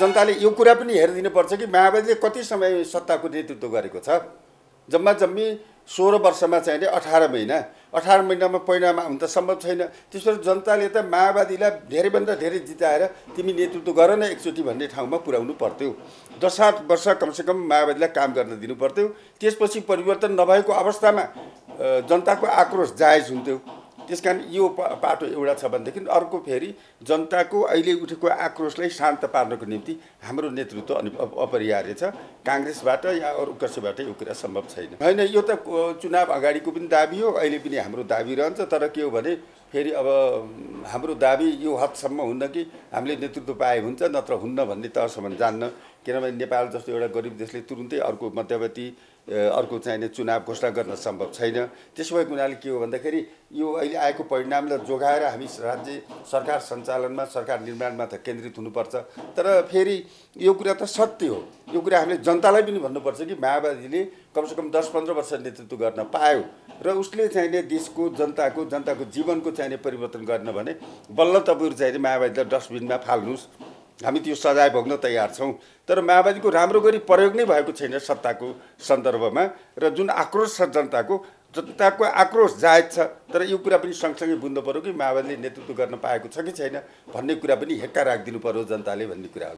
जनताले यो कुरा पनि पर्छ कि माओवादीले कति समय सत्ताको नेतृत्व गरेको छ जम्मा जम्मी सोह्र वर्षमा चाहिँ अठार महिना अठार महिनामा पहिनामा हुन त सम्भव छैन त्यसपछि जनताले त माओवादीलाई धेरैभन्दा धेरै जिताएर तिमी नेतृत्व गर न एकचोटि भन्ने ठाउँमा पुर्याउनु पर्थ्यो दस आठ वर्ष कमसेकम माओवादीलाई काम गर्न दिनु पर्थ्यो त्यसपछि परिवर्तन नभएको अवस्थामा जनताको आक्रोश जायज हुन्थ्यो त्यस कारण यो बाटो एउटा छ भनेदेखि अर्को फेरि जनताको अहिले उठेको आक्रोशलाई शान्त पार्नको निम्ति हाम्रो नेतृत्व अनि अपरिहार्य छ काङ्ग्रेसबाट या अरू कसैबाट यो कुरा सम्भव छैन होइन यो त चुनाव अगाडिको पनि दाबी हो अहिले पनि हाम्रो दाबी रहन्छ तर के हो भने फेरि अब हाम्रो दाबी यो हदसम्म हुन्न कि हामीले नेतृत्व पाए हुन्छ नत्र हुन्न भन्ने तहसम्म जान्न किनभने नेपाल जस्तो एउटा गरिब देशले तुरुन्तै अर्को मध्यवर्ती अर्को चाहिने चुनाव घोषणा गर्न सम्भव छैन त्यसो भएको हुनाले के हो भन्दाखेरि यो अहिले आएको परिणामलाई जोगाएर हामी राज्य सरकार सञ्चालनमा सरकार निर्माणमा त केन्द्रित हुनुपर्छ तर फेरि यो कुरा त सत्य हो यो कुरा हामीले जनतालाई पनि भन्नुपर्छ कि माओवादीले कमसेकम दस पन्ध्र वर्ष नेतृत्व गर्न पायो र उसले चाहिने देशको जनताको जनताको जीवनको चाहिने परिवर्तन गर्न भने बल्ल तपाईँहरू चाहिने माओवादीलाई डस्टबिनमा फाल्नुहोस् हामी त्यो सजाय भोग्न तयार छौँ तर माओवादीको राम्रो गरी प्रयोग नै भएको छैन सत्ताको सन्दर्भमा र जुन आक्रोश छ जनताको जनताको आक्रोश जायज छ तर यो कुरा पनि सँगसँगै बुझ्नु पऱ्यो कि माओवादीले नेतृत्व गर्न पाएको छ कि छैन भन्ने कुरा पनि हेक्का राखिदिनु पऱ्यो जनताले भन्ने कुरा